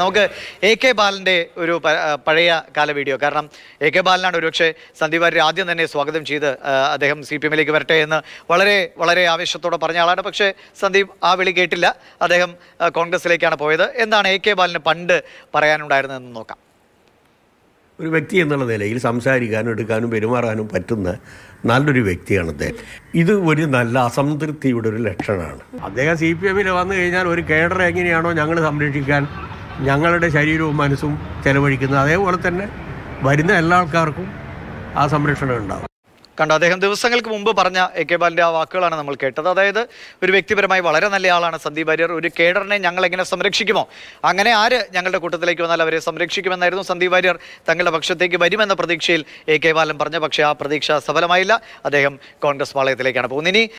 നമുക്ക് A K ബാലൻ്റെ ഒരു പഴയ കാല വീഡിയോ കാരണം എ കെ ബാലനാണ് ഒരുപക്ഷെ സന്ദീപ് വാര്യർ ആദ്യം തന്നെ സ്വാഗതം ചെയ്ത് അദ്ദേഹം സി പി എമ്മിലേക്ക് വരട്ടെ എന്ന് വളരെ വളരെ ആവേശത്തോടെ പറഞ്ഞ ആളാണ് പക്ഷേ സന്ദീപ് ആ വിളി കേട്ടില്ല അദ്ദേഹം കോൺഗ്രസിലേക്കാണ് പോയത് എന്താണ് എ കെ ബാലന് പണ്ട് പറയാനുണ്ടായിരുന്നതെന്ന് നോക്കാം ഒരു വ്യക്തി എന്നുള്ള നിലയിൽ സംസാരിക്കാനും എടുക്കാനും പെരുമാറാനും പറ്റുന്ന നല്ലൊരു വ്യക്തിയാണ് അദ്ദേഹം ഇത് ഒരു നല്ല അസംതൃപ്തിയുടെ ഒരു ലക്ഷണമാണ് അദ്ദേഹം സി പി എമ്മിൽ വന്നു കഴിഞ്ഞാൽ ഒരു കേഡർ എങ്ങനെയാണോ ഞങ്ങൾ സംരക്ഷിക്കാൻ ഞങ്ങളുടെ ശരീരവും മനസ്സും ചെലവഴിക്കുന്നത് അതേപോലെ തന്നെ വരുന്ന എല്ലാ ആൾക്കാർക്കും ആ സംരക്ഷണം ഉണ്ടാകും കണ്ട അദ്ദേഹം ദിവസങ്ങൾക്ക് മുമ്പ് പറഞ്ഞ എ കെ ബാലിൻ്റെ ആ വാക്കുകളാണ് നമ്മൾ കേട്ടത് അതായത് ഒരു വ്യക്തിപരമായി വളരെ നല്ല ആളാണ് സന്ദീപ് വാര്യർ ഒരു കേഡറിനെ ഞങ്ങൾ എങ്ങനെ സംരക്ഷിക്കുമോ അങ്ങനെ ആര് ഞങ്ങളുടെ കൂട്ടത്തിലേക്ക് വന്നാൽ അവരെ സംരക്ഷിക്കുമെന്നായിരുന്നു സന്ദീപ് വാര്യർ തങ്ങളുടെ പക്ഷത്തേക്ക് വരുമെന്ന പ്രതീക്ഷയിൽ എ കെ ബാലൻ പറഞ്ഞു പക്ഷേ ആ പ്രതീക്ഷ സഫലമായില്ല അദ്ദേഹം കോൺഗ്രസ് പാളയത്തിലേക്കാണ് പോകുന്നത് ഇനി